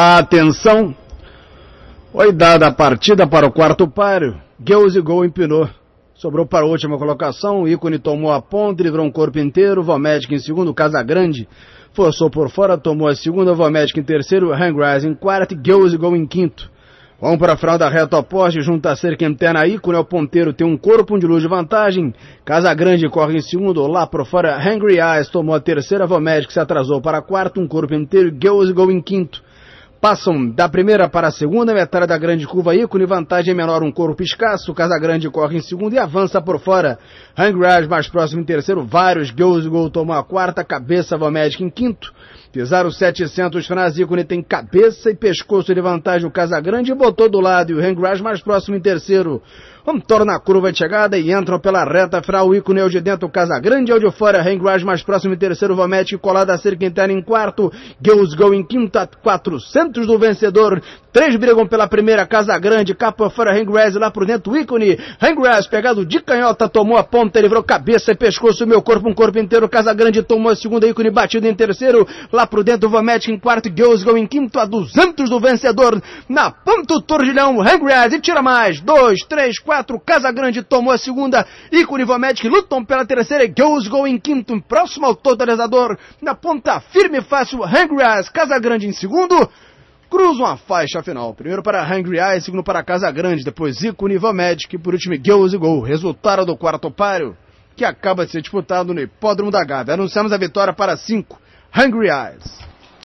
A atenção foi dada a partida para o quarto páreo. Gol empinou. Sobrou para a última colocação, o ícone tomou a ponta, livrou um corpo inteiro, Vomédic em segundo, Casagrande forçou por fora, tomou a segunda, Vomédic em terceiro, Eyes em quarto e Gol em quinto. Vão para a fralda reta oposta, junta a cerca interna, ícone é o ponteiro, tem um corpo, um de luz de vantagem, Casagrande corre em segundo, lá por fora, Hungry Eyes tomou a terceira, Vomédic se atrasou para quarto, um corpo inteiro, Go em quinto. Passam da primeira para a segunda metade da grande curva ícone, vantagem menor um corpo escasso, Casagrande corre em segundo e avança por fora. Hangraj mais próximo em terceiro, vários gols e gol tomou a quarta, cabeça Valmedic em quinto. Pizarro 700, Franaz ícone tem cabeça e pescoço de vantagem o Casagrande botou do lado e o Hangraj mais próximo em terceiro. Contorna a curva de chegada e entram pela reta final. Ícone ao é de dentro, Casa Grande ao é de fora. Hangrise mais próximo em terceiro, Vomete colada a cerca interna em quarto. Girls Go em quinta, 400 do vencedor. Três brigam pela primeira, Casa Grande, capa fora, Hangrise lá por dentro, ícone. Hangrise pegado de canhota, tomou a ponta, livrou cabeça e pescoço, meu corpo, um corpo inteiro. Casa Grande tomou a segunda, ícone batido em terceiro. Lá por dentro, Vomete em quarto, Girls Go em quinto, a 200 do vencedor. Na ponta, o Tordilhão, Hangrise e tira mais. Dois, três, quatro. Casa Grande tomou a segunda. Ícone Vomedic lutam pela terceira. Girls Go em quinto. Próximo ao totalizador. Na ponta firme e fácil. Hungry Eyes. Casa Grande em segundo. Cruzam a faixa final. Primeiro para Hungry Eyes, segundo para Casa Grande, depois Ícone Vomedic e por último Girls Go. Resultado do quarto páreo que acaba de ser disputado no Hipódromo da Gávea. Anunciamos a vitória para 5. Hungry Eyes.